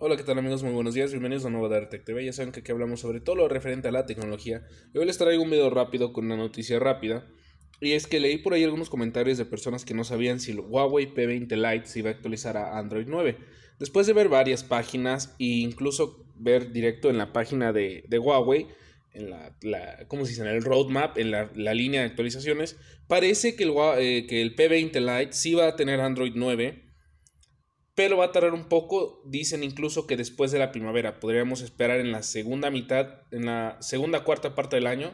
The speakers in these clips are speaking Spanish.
Hola, ¿qué tal amigos? Muy buenos días, bienvenidos a Nueva Tech TV. Ya saben que aquí hablamos sobre todo lo referente a la tecnología. hoy les traigo un video rápido con una noticia rápida. Y es que leí por ahí algunos comentarios de personas que no sabían si el Huawei P20 Lite se iba a actualizar a Android 9. Después de ver varias páginas e incluso ver directo en la página de, Huawei, en la, ¿cómo se dice? En el roadmap, en la, línea de actualizaciones, parece que el, eh, que el P20 Lite sí va a tener Android 9 pero va a tardar un poco. Dicen incluso que después de la primavera podríamos esperar en la segunda mitad, en la segunda cuarta parte del año.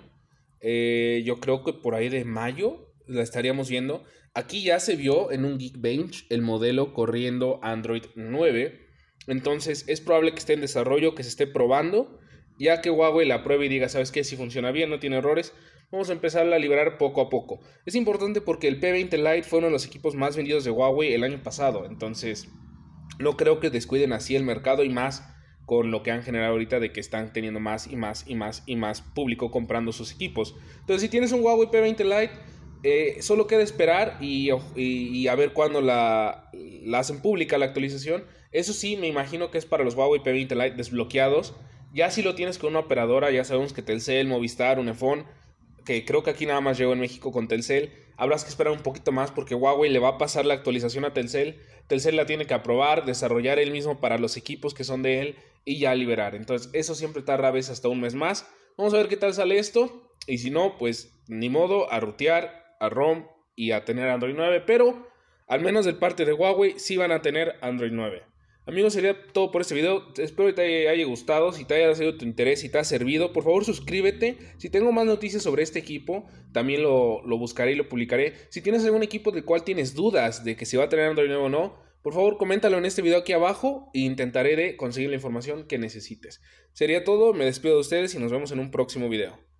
Eh, yo creo que por ahí de mayo la estaríamos viendo. Aquí ya se vio en un Geekbench el modelo corriendo Android 9. Entonces es probable que esté en desarrollo, que se esté probando. Ya que Huawei la pruebe y diga, ¿sabes qué? Si funciona bien, no tiene errores, vamos a empezar a liberar poco a poco. Es importante porque el P20 Lite fue uno de los equipos más vendidos de Huawei el año pasado. Entonces, no creo que descuiden así el mercado y más con lo que han generado ahorita de que están teniendo más y más y más y más público comprando sus equipos. Entonces, si tienes un Huawei P20 Lite, eh, solo queda esperar y, a ver cuándo la, hacen pública la actualización. Eso sí, me imagino que es para los Huawei P20 Lite desbloqueados. Ya si lo tienes con una operadora, ya sabemos que Telcel, Movistar, Unifone que creo que aquí nada más llegó en México con Telcel. Habrás que esperar un poquito más porque Huawei le va a pasar la actualización a Telcel. Telcel la tiene que aprobar, desarrollar él mismo para los equipos que son de él y ya liberar. Entonces, eso siempre tarda a veces hasta un mes más. Vamos a ver qué tal sale esto. Y si no, pues ni modo, a rutear, a ROM y a tener Android 9. Pero al menos del parte de Huawei sí van a tener Android 9. Amigos, sería todo por este video. Espero que te haya gustado, si te haya sido tu interés, si te ha servido, por favor suscríbete. Si tengo más noticias sobre este equipo, también lo, buscaré y lo publicaré. Si tienes algún equipo del cual tienes dudas de que se va a tener Android nuevo o no, por favor coméntalo en este video aquí abajo e intentaré de conseguir la información que necesites. Sería todo, me despido de ustedes y nos vemos en un próximo video.